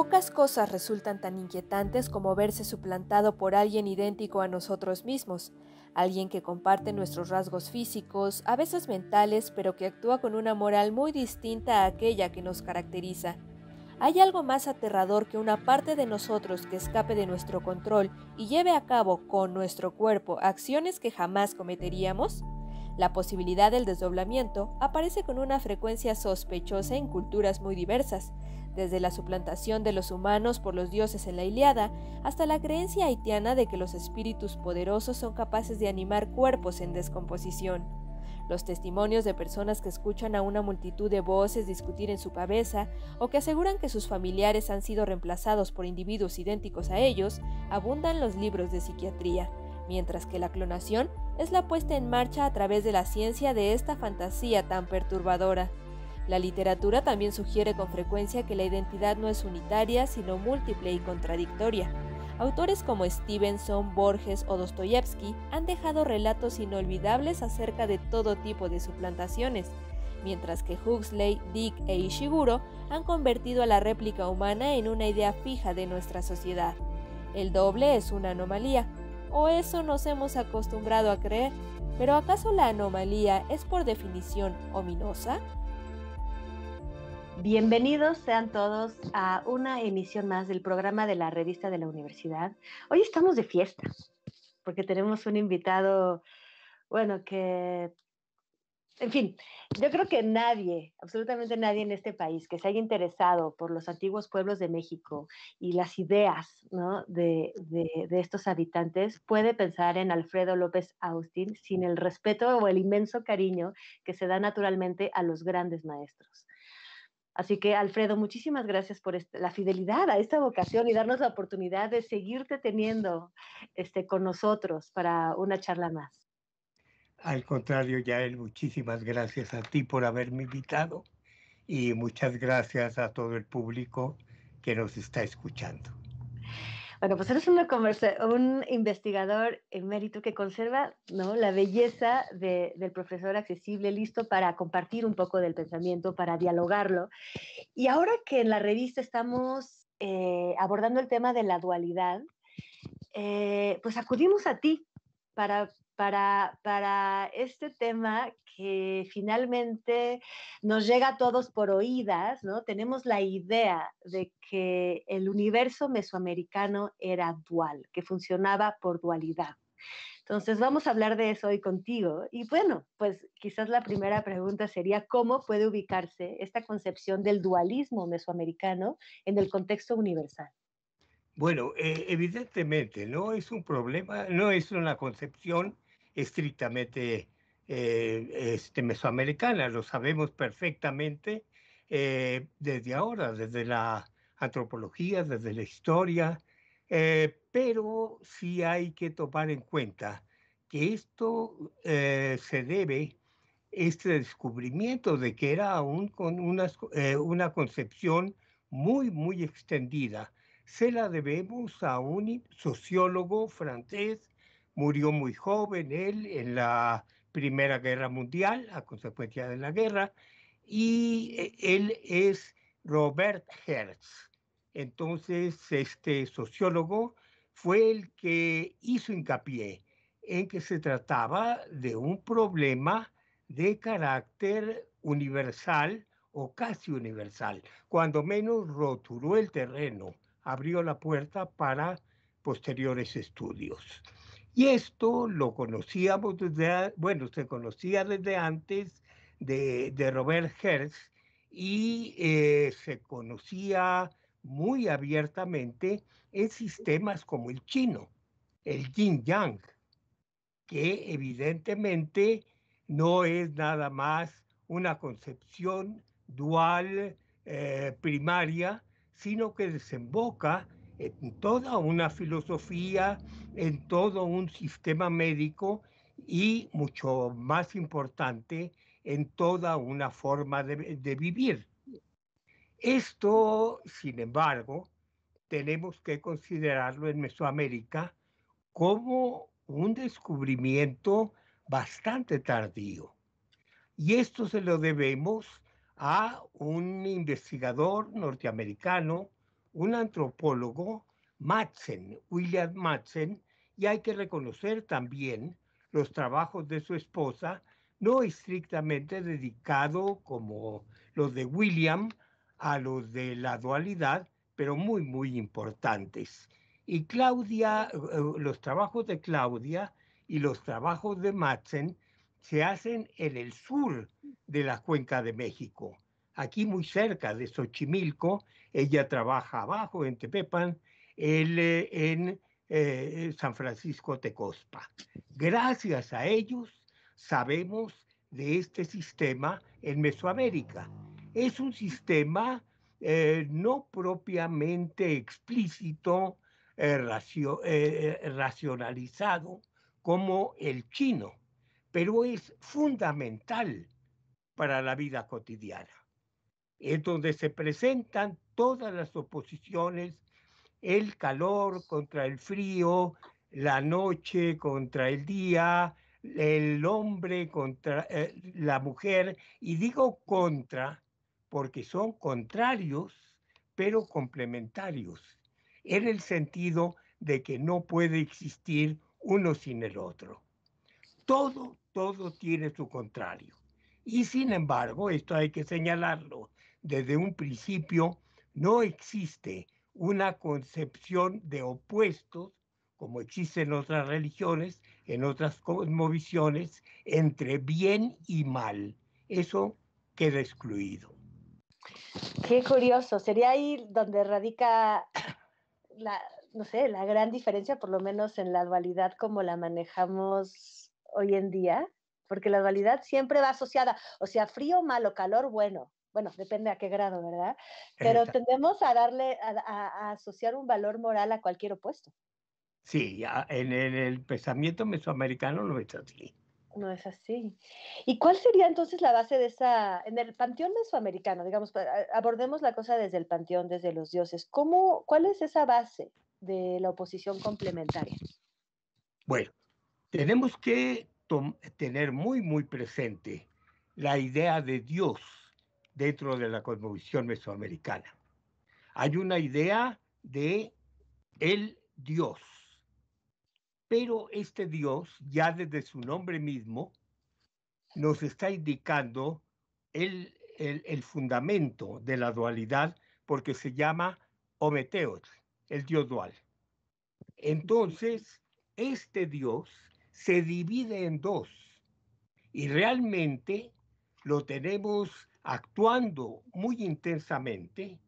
Pocas cosas resultan tan inquietantes como verse suplantado por alguien idéntico a nosotros mismos, alguien que comparte nuestros rasgos físicos, a veces mentales, pero que actúa con una moral muy distinta a aquella que nos caracteriza. ¿Hay algo más aterrador que una parte de nosotros que escape de nuestro control y lleve a cabo con nuestro cuerpo acciones que jamás cometeríamos? La posibilidad del desdoblamiento aparece con una frecuencia sospechosa en culturas muy diversas, desde la suplantación de los humanos por los dioses en la Iliada hasta la creencia haitiana de que los espíritus poderosos son capaces de animar cuerpos en descomposición. Los testimonios de personas que escuchan a una multitud de voces discutir en su cabeza o que aseguran que sus familiares han sido reemplazados por individuos idénticos a ellos abundan los libros de psiquiatría, mientras que la clonación es la puesta en marcha a través de la ciencia de esta fantasía tan perturbadora. La literatura también sugiere con frecuencia que la identidad no es unitaria, sino múltiple y contradictoria. Autores como Stevenson, Borges o Dostoyevsky han dejado relatos inolvidables acerca de todo tipo de suplantaciones, mientras que Huxley, Dick e Ishiguro han convertido a la réplica humana en una idea fija de nuestra sociedad. El doble es una anomalía, o eso nos hemos acostumbrado a creer, pero ¿acaso la anomalía es por definición ominosa? Bienvenidos sean todos a una emisión más del programa de la revista de la universidad. Hoy estamos de fiesta porque tenemos un invitado, bueno, que, en fin, yo creo que nadie, absolutamente nadie en este país que se haya interesado por los antiguos pueblos de México y las ideas de estos habitantes puede pensar en Alfredo López Austin sin el respeto o el inmenso cariño que se da naturalmente a los grandes maestros. Así que, Alfredo, muchísimas gracias por este, la fidelidad a esta vocación y darnos la oportunidad de seguirte teniendo este, con nosotros para una charla más. Al contrario, Yael, muchísimas gracias a ti por haberme invitado y muchas gracias a todo el público que nos está escuchando. Bueno, pues eres un investigador en mérito que conserva ¿no? la belleza del profesor accesible, listo para compartir un poco del pensamiento, para dialogarlo. Y ahora que en la revista estamos eh, abordando el tema de la dualidad, eh, pues acudimos a ti para, para, para este tema que finalmente nos llega a todos por oídas, ¿no? Tenemos la idea de que el universo mesoamericano era dual, que funcionaba por dualidad. Entonces vamos a hablar de eso hoy contigo. Y bueno, pues quizás la primera pregunta sería cómo puede ubicarse esta concepción del dualismo mesoamericano en el contexto universal. Bueno, eh, evidentemente no es un problema, no es una concepción estrictamente eh, este, mesoamericana, lo sabemos perfectamente eh, desde ahora, desde la antropología, desde la historia, eh, pero sí hay que tomar en cuenta que esto se debe, este descubrimiento de que era aún con una, una concepción muy, muy extendida. Se la debemos a un sociólogo francés, murió muy joven él en la Primera Guerra Mundial a consecuencia de la guerra y eh, él es Robert Hertz. Entonces, este sociólogo fue el que hizo hincapié en que se trataba de un problema de carácter universal o casi universal. Cuando menos roturó el terreno, abrió la puerta para posteriores estudios. Y esto lo conocíamos desde, bueno, se conocía desde antes de, Robert Hertz y eh, se conocía muy abiertamente en sistemas como el chino, el yin yang, que evidentemente no es nada más una concepción dual eh, primaria, sino que desemboca en toda una filosofía, en todo un sistema médico y, mucho más importante, en toda una forma de, de vivir. Esto, sin embargo, tenemos que considerarlo en Mesoamérica como un descubrimiento bastante tardío. Y esto se lo debemos a un investigador norteamericano un antropólogo, Madsen, William Madsen, y hay que reconocer también los trabajos de su esposa, no estrictamente dedicado como los de William a los de la dualidad, pero muy, muy importantes. Y Claudia, eh, eh, los trabajos de Claudia y los trabajos de Madsen se hacen en el sur de la cuenca de México, aquí muy cerca de Xochimilco, ella trabaja abajo en Tepepan, él eh, en eh, eh, San Francisco Tecospa. Gracias a ellos sabemos de este sistema en Mesoamérica. Es un sistema no propiamente explícito, racionalizado como el chino, pero es fundamental para la vida cotidiana es donde se presentan todas las oposiciones, el calor contra el frío, la noche contra el día, el hombre contra eh, la mujer, y digo contra porque son contrarios, pero complementarios, en el sentido de que no puede existir uno sin el otro. Todo, todo tiene su contrario. Y sin embargo, esto hay que señalarlo, desde un principio no existe una concepción de opuestos, como existe en otras religiones, en otras cosmovisiones, entre bien y mal. Eso queda excluido. Qué curioso. Sería ahí donde radica la, no sé, la gran diferencia, por lo menos en la dualidad como la manejamos hoy en día, porque la dualidad siempre va asociada, o sea, frío, malo, calor, bueno, bueno, depende a qué grado, ¿verdad? Pero tendemos a darle, a, asociar un valor moral a cualquier opuesto. Sí, en el, el pensamiento mesoamericano lo es así. No es así. ¿Y cuál sería entonces la base de esa, en el panteón mesoamericano, digamos, pues, abordemos la cosa desde el panteón, desde los dioses, ¿cómo, ¿cuál es esa base de la oposición complementaria? Bueno, tenemos que tener muy, muy presente la idea de Dios dentro de la cosmovisión mesoamericana. Hay una idea de el Dios, pero este Dios, ya desde su nombre mismo, nos está indicando el, el, el fundamento de la dualidad porque se llama Ometeos, el Dios dual. Entonces, este Dios se divide en dos y realmente lo tenemos actuando muy intensamente,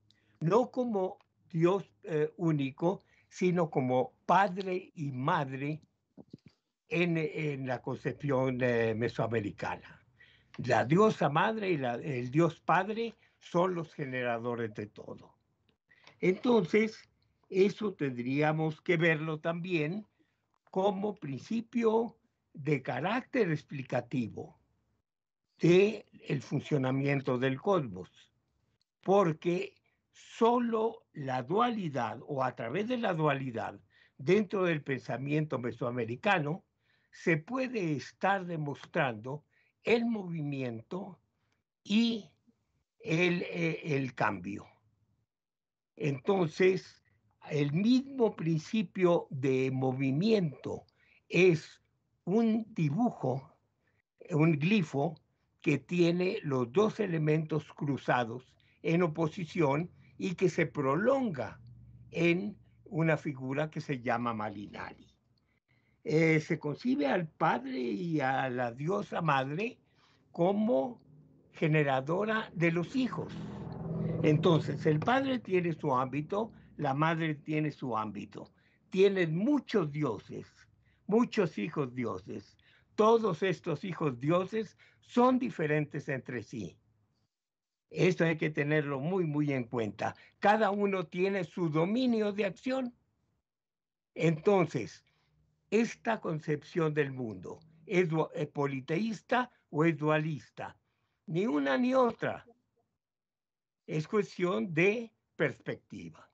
no como Dios eh, único, sino como padre y madre en, la concepción eh, mesoamericana. La diosa madre y el dios padre son los generadores de todo. Entonces, eso tendríamos que verlo también como principio de carácter explicativo de el funcionamiento del cosmos, porque solo la dualidad o a través de la dualidad dentro del pensamiento mesoamericano se puede estar demostrando el movimiento y el eh, cambio. Entonces, el mismo principio de movimiento es un dibujo, un glifo que tiene los dos elementos cruzados en oposición y que se prolonga en una figura que se llama Malinari. Eh, se concibe al padre y a la diosa madre como generadora de los hijos. Entonces, el padre tiene su ámbito, la madre tiene su ámbito. Tienen muchos dioses, muchos hijos dioses, todos estos hijos dioses son diferentes entre sí. Esto hay que tenerlo muy, muy en cuenta. Cada uno tiene su dominio de acción. Entonces, esta concepción del mundo es, eh, politeísta o es dualista. Ni una ni otra. Es cuestión de perspectiva.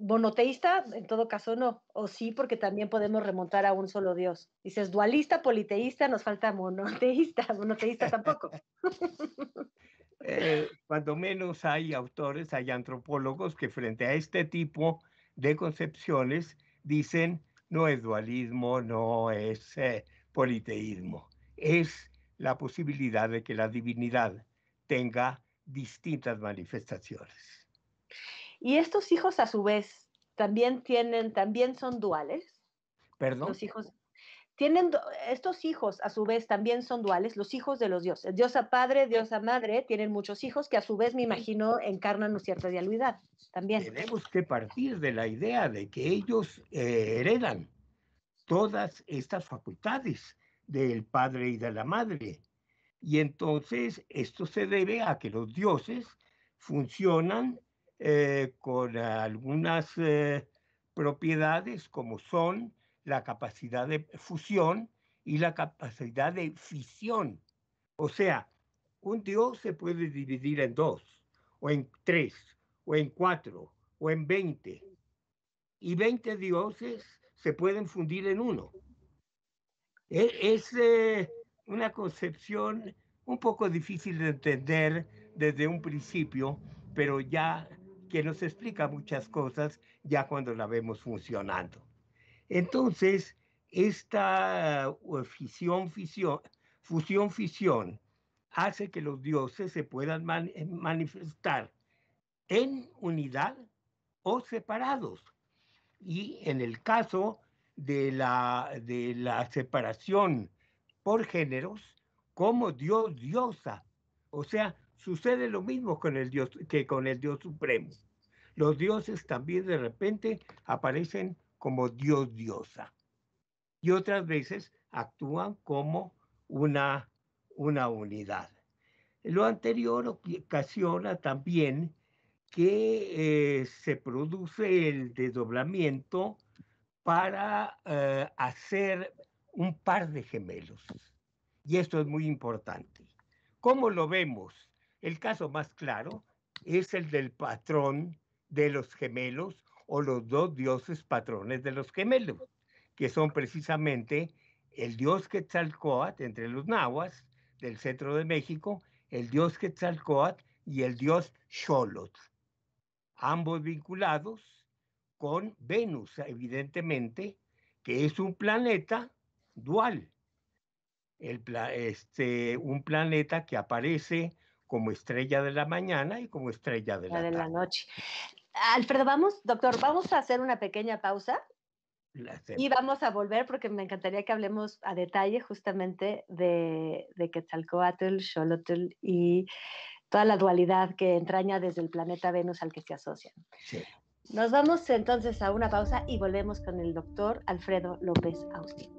Monoteísta, en todo caso, no. O sí, porque también podemos remontar a un solo Dios. Dices dualista, politeísta, nos falta monoteísta, monoteísta tampoco. Eh, cuando menos hay autores, hay antropólogos que frente a este tipo de concepciones dicen no es dualismo, no es eh, politeísmo, es la posibilidad de que la divinidad tenga distintas manifestaciones. Y estos hijos a su vez también tienen, también son duales. Perdón. Los hijos tienen estos hijos a su vez también son duales, los hijos de los dioses. a padre, diosa madre, tienen muchos hijos que a su vez me imagino encarnan una cierta dialuidad también. Tenemos que partir de la idea de que ellos eh, heredan todas estas facultades del padre y de la madre. Y entonces esto se debe a que los dioses funcionan eh, con algunas eh, propiedades como son la capacidad de fusión y la capacidad de fisión. O sea, un dios se puede dividir en dos, o en tres, o en cuatro, o en veinte. Y veinte dioses se pueden fundir en uno. E-, es eh, una concepción un poco difícil de entender desde un principio, pero ya que nos explica muchas cosas ya cuando la vemos funcionando. Entonces, esta uh, fisión, fusión, fisión, hace que los dioses se puedan eh, manifestar en unidad o separados. Y en el caso de la, de la separación por géneros, como Dios, diosa, o sea, Sucede lo mismo con el Dios, que con el Dios Supremo. Los dioses también de repente aparecen como Dios diosa y otras veces actúan como una, una unidad. Lo anterior ocasiona también que eh, se produce el desdoblamiento para eh, hacer un par de gemelos. Y esto es muy importante. ¿Cómo lo vemos? El caso más claro es el del patrón de los gemelos o los dos dioses patrones de los gemelos, que son precisamente el dios Quetzalcoatl entre los nahuas del centro de México, el dios Quetzalcoatl y el dios Xolotl, ambos vinculados con Venus, evidentemente, que es un planeta dual, este, un planeta que aparece como estrella de la mañana y como estrella de la, noche. Alfredo, vamos, doctor, vamos a hacer una pequeña pausa y vamos a volver porque me encantaría que hablemos a detalle justamente de, de Quetzalcoatl, Xolotl y toda la dualidad que entraña desde el planeta Venus al que se asocian. Nos vamos entonces a una pausa y volvemos con el doctor Alfredo López Austin.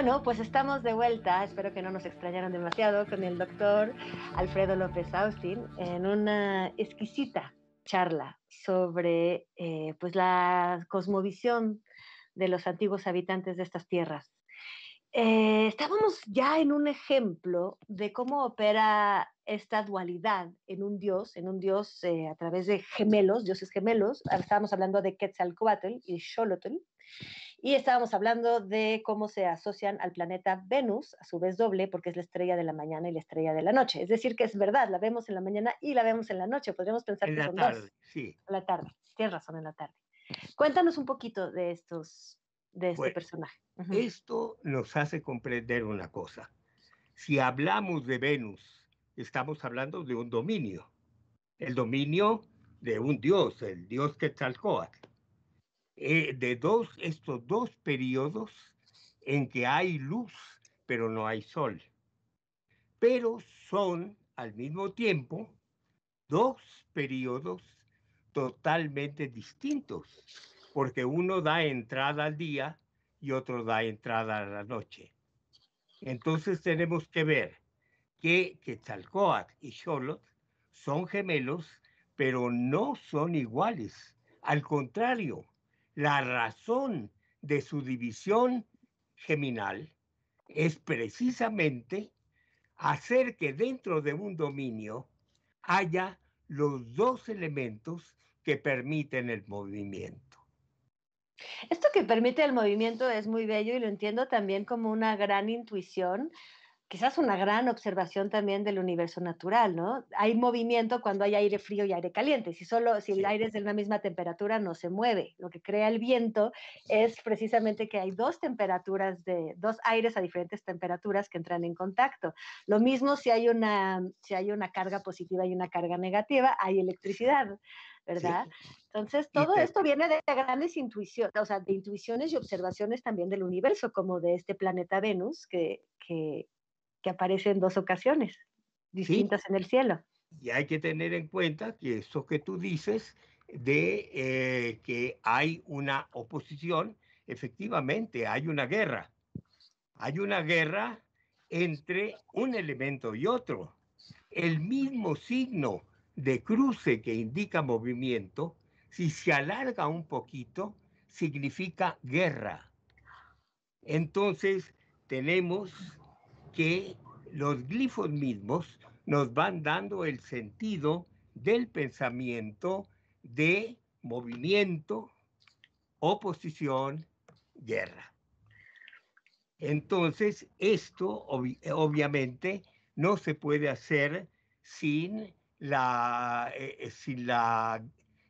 Bueno, pues estamos de vuelta, espero que no nos extrañaron demasiado, con el doctor Alfredo López Austin en una exquisita charla sobre eh, pues la cosmovisión de los antiguos habitantes de estas tierras. Eh, estábamos ya en un ejemplo de cómo opera esta dualidad en un dios, en un dios eh, a través de gemelos, dioses gemelos. Estábamos hablando de Quetzalcoatl y Xolotl. Y estábamos hablando de cómo se asocian al planeta Venus, a su vez doble, porque es la estrella de la mañana y la estrella de la noche. Es decir, que es verdad, la vemos en la mañana y la vemos en la noche. Podríamos pensar en que la tarde, Sí. En la tarde, tienes razón, en la tarde. Cuéntanos un poquito de estos, de este personaje. Esto nos hace comprender una cosa. Si hablamos de Venus, estamos hablando de un dominio. El dominio de un dios, el dios Quetzalcóatl. Eh, de dos, estos dos periodos en que hay luz, pero no hay sol. Pero son al mismo tiempo dos periodos totalmente distintos, porque uno da entrada al día y otro da entrada a la noche. Entonces tenemos que ver que Quetzalcoatl y Xolotl son gemelos, pero no son iguales. Al contrario, la razón de su división geminal es precisamente hacer que dentro de un dominio haya los dos elementos que permiten el movimiento. Esto que permite el movimiento es muy bello y lo entiendo también como una gran intuición, quizás una gran observación también del universo natural, ¿no? Hay movimiento cuando hay aire frío y aire caliente. Si solo si el aire es de la misma temperatura no se mueve. Lo que crea el viento es precisamente que hay dos temperaturas de dos aires a diferentes temperaturas que entran en contacto. Lo mismo si hay una si hay una carga positiva y una carga negativa, hay electricidad. ¿verdad? Entonces, todo esto viene de grandes intuiciones, o sea, de intuiciones y observaciones también del universo, como de este planeta Venus, que, que, que aparece en dos ocasiones distintas en el cielo. Y hay que tener en cuenta que eso que tú dices de eh, que hay una oposición, efectivamente hay una guerra. Hay una guerra entre un elemento y otro. El mismo signo de cruce que indica movimiento, si se alarga un poquito, significa guerra. Entonces, tenemos que los glifos mismos nos van dando el sentido del pensamiento de movimiento, oposición, guerra. Entonces, esto obviamente no se puede hacer sin eh, eh, sin la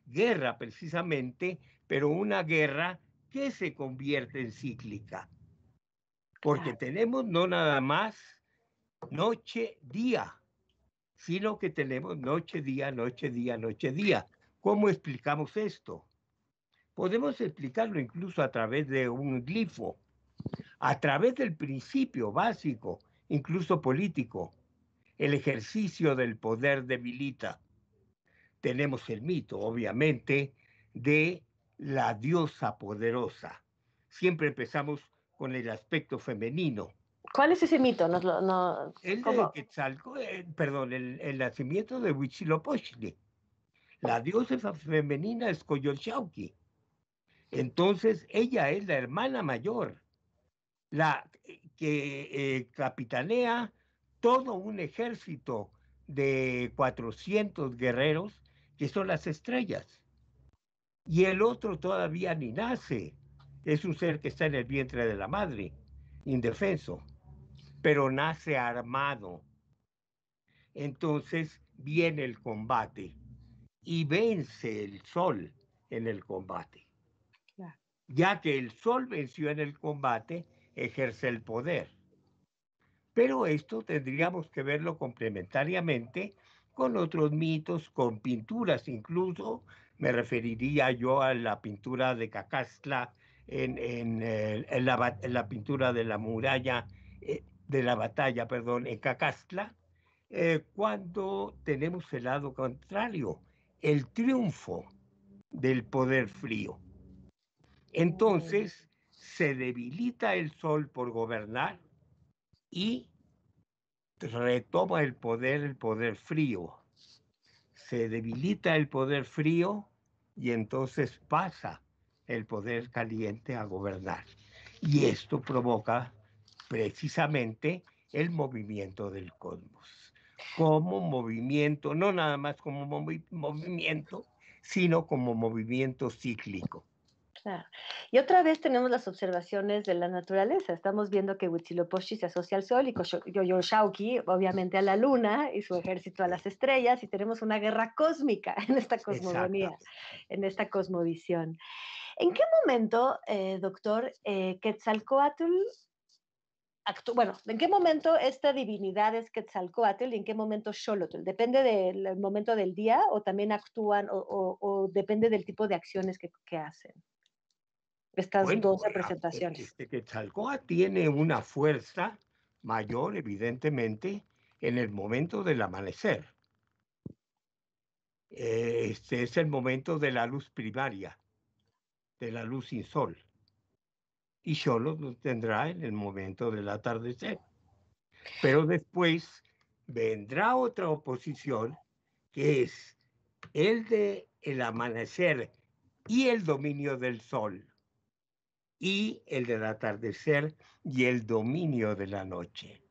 guerra precisamente, pero una guerra que se convierte en cíclica porque tenemos no nada más noche, día, sino que tenemos noche, día, noche, día, noche, día. ¿Cómo explicamos esto? Podemos explicarlo incluso a través de un glifo, a través del principio básico, incluso político. El ejercicio del poder debilita. Tenemos el mito, obviamente, de la diosa poderosa. Siempre empezamos con el aspecto femenino. ¿Cuál es ese mito? no, el de eh, perdón, el, nacimiento de Huitzilopochtli. La diosa femenina es Coyolxauqui. Entonces, ella es la hermana mayor, la que eh, capitanea todo un ejército de 400 guerreros que son las estrellas. Y el otro todavía ni nace, es un ser que está en el vientre de la madre, indefenso, pero nace armado. Entonces viene el combate y vence el sol en el combate. Ya que el sol venció en el combate, ejerce el poder. Pero esto tendríamos que verlo complementariamente con otros mitos, con pinturas. Incluso me referiría yo a la pintura de Cacastla eh, en, la, pintura de la muralla, eh, de la batalla, perdón, en Cacastla, eh, cuando tenemos el lado contrario, el triunfo del poder frío. Entonces, se debilita el sol por gobernar y retoma el poder, el poder frío. Se debilita el poder frío y entonces pasa el poder caliente a gobernar. Y esto provoca precisamente el movimiento del cosmos. Como movimiento, no nada más como movimiento, sino como movimiento cíclico. Y otra vez tenemos las observaciones de la naturaleza. Estamos viendo que Huitzilopochtli se asocia al sol y Yoyoshauki, obviamente, a la luna y su ejército a las estrellas, y tenemos una guerra cósmica en esta cosmogonía, en esta cosmovisión. ¿En qué momento, eh, doctor, eh, actúa? bueno, ¿en qué momento esta divinidad es Quetzalcoatl y en qué momento Xolotl? ¿Depende del momento del día o también actúan o, depende del tipo de acciones que, hacen? Estas dos representaciones. Este Quetzalcoatl tiene una fuerza mayor, evidentemente, en el momento del amanecer. Eh, este es el momento de la luz primaria de la luz sin sol. Y solo lo tendrá en el momento del atardecer. Pero después vendrá otra oposición que es el de el amanecer y el dominio del sol y el del atardecer y el dominio de la noche.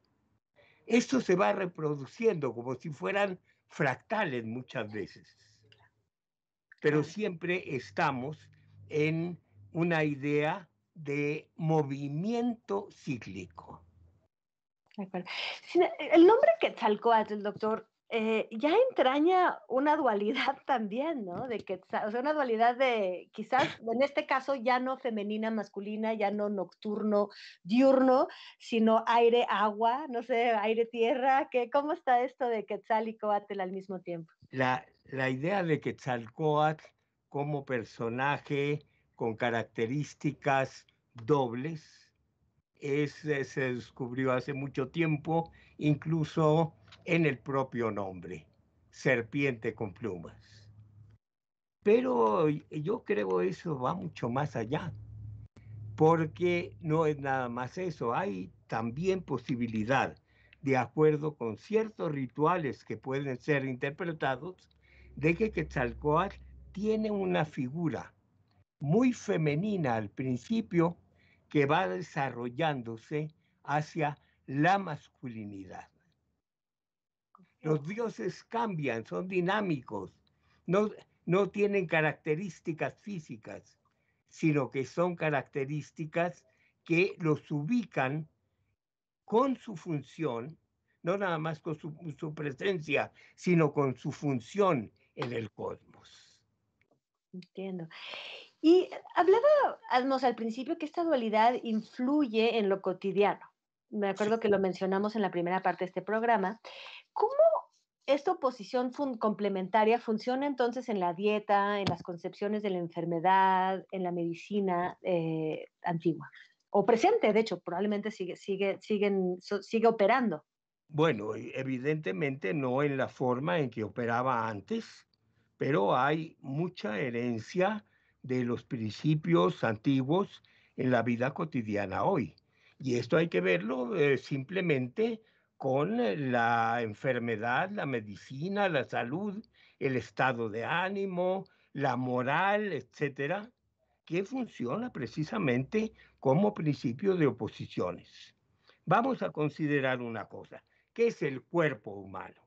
Esto se va reproduciendo como si fueran fractales muchas veces, pero siempre estamos en una idea de movimiento cíclico. El nombre Quetzalcoatl, doctor, eh, ya entraña una dualidad también, ¿no? De que, o sea, una dualidad de quizás, en este caso, ya no femenina, masculina, ya no nocturno, diurno, sino aire, agua, no sé, aire, tierra, ¿Qué ¿cómo está esto de Quetzal y al mismo tiempo? La, la idea de Quetzalcoatl como personaje con características dobles. Ese eh, se descubrió hace mucho tiempo, incluso en el propio nombre, serpiente con plumas. Pero yo creo eso va mucho más allá, porque no es nada más eso, hay también posibilidad, de acuerdo con ciertos rituales que pueden ser interpretados, de que Quetzalcoatl tiene una figura muy femenina al principio que va desarrollándose hacia la masculinidad. Los dioses cambian, son dinámicos, no, no tienen características físicas, sino que son características que los ubican con su función, no nada más con su, presencia, sino con su función en el cosmos. Entiendo. Y eh, hablábamos al principio que esta dualidad influye en lo cotidiano. Me acuerdo que lo mencionamos en la primera parte de este programa. ¿Cómo esta oposición complementaria funciona entonces en la dieta, en las concepciones de la enfermedad, en la medicina eh, antigua? O presente, de hecho, probablemente sigue, sigue, siguen, sigue operando. Bueno, evidentemente no en la forma en que operaba antes, pero hay mucha herencia de los principios antiguos en la vida cotidiana hoy. Y esto hay que verlo eh, simplemente con eh, la enfermedad, la medicina, la salud, el estado de ánimo, la moral, etcétera, que funciona precisamente como principio de oposiciones. Vamos a considerar una cosa, ¿qué es el cuerpo humano?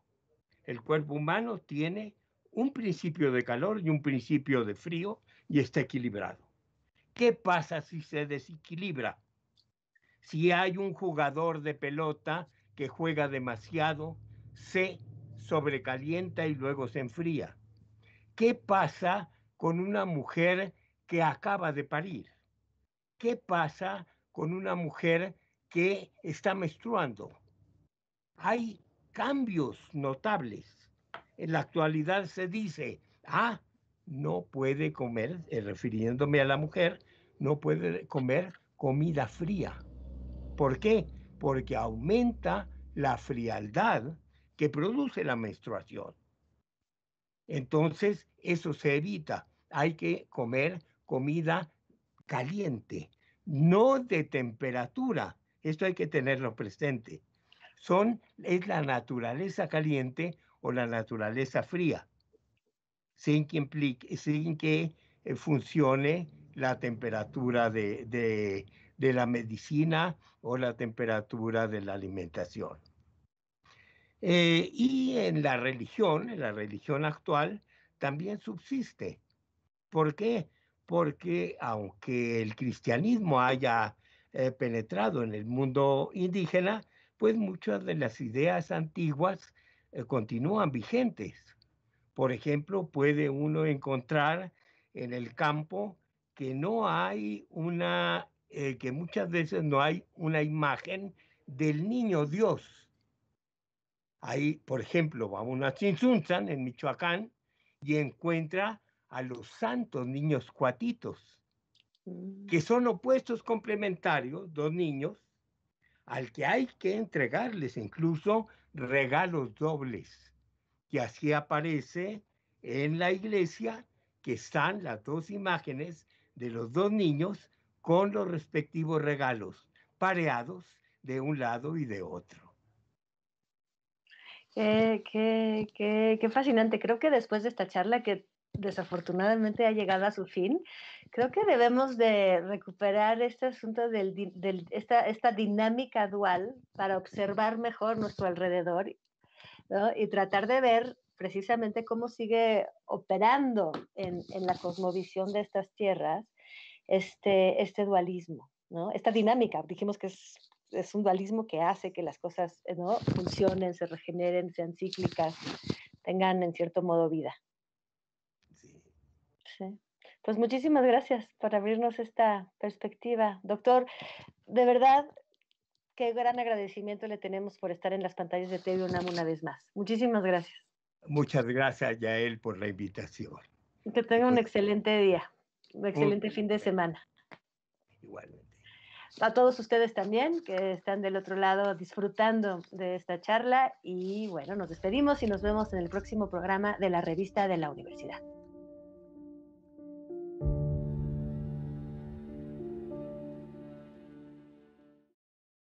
El cuerpo humano tiene un principio de calor y un principio de frío y está equilibrado. ¿Qué pasa si se desequilibra? Si hay un jugador de pelota que juega demasiado, se sobrecalienta y luego se enfría. ¿Qué pasa con una mujer que acaba de parir? ¿Qué pasa con una mujer que está menstruando? Hay cambios notables en la actualidad se dice, ah, no puede comer, eh, refiriéndome a la mujer, no puede comer comida fría. ¿Por qué? Porque aumenta la frialdad que produce la menstruación. Entonces, eso se evita. Hay que comer comida caliente, no de temperatura. Esto hay que tenerlo presente son, es la naturaleza caliente o la naturaleza fría, sin que, sin que eh, funcione la temperatura de, la medicina o la temperatura de la alimentación. Eh, y en la religión, en la religión actual, también subsiste. ¿Por qué? Porque aunque el cristianismo haya eh, penetrado en el mundo indígena, pues muchas de las ideas antiguas eh, continúan vigentes. Por ejemplo, puede uno encontrar en el campo que no hay una, eh, que muchas veces no hay una imagen del niño Dios. Ahí, por ejemplo, vamos a Chinsunzan, en Michoacán, y encuentra a los santos niños cuatitos, mm. que son opuestos complementarios, dos niños, al que hay que entregarles incluso regalos dobles. Y así aparece en la iglesia que están las dos imágenes de los dos niños con los respectivos regalos, pareados de un lado y de otro. Eh, qué, qué, fascinante. Creo que después de esta charla que desafortunadamente ha llegado a su fin, creo que debemos de recuperar este asunto de esta, dinámica dual para observar mejor nuestro alrededor y tratar de ver precisamente cómo sigue operando en, la cosmovisión de estas tierras este, este dualismo, esta dinámica. Dijimos que es, es, un dualismo que hace que las cosas funcionen, se regeneren, sean cíclicas, tengan en cierto modo vida. Pues muchísimas gracias por abrirnos esta perspectiva. Doctor, de verdad, qué gran agradecimiento le tenemos por estar en las pantallas de TV UNAM una vez más. Muchísimas gracias. Muchas gracias, Yael, por la invitación. Que tenga un excelente día, un excelente fin de semana. Igualmente. A todos ustedes también que están del otro lado disfrutando de esta charla y bueno, nos despedimos y nos vemos en el próximo programa de la revista de la universidad.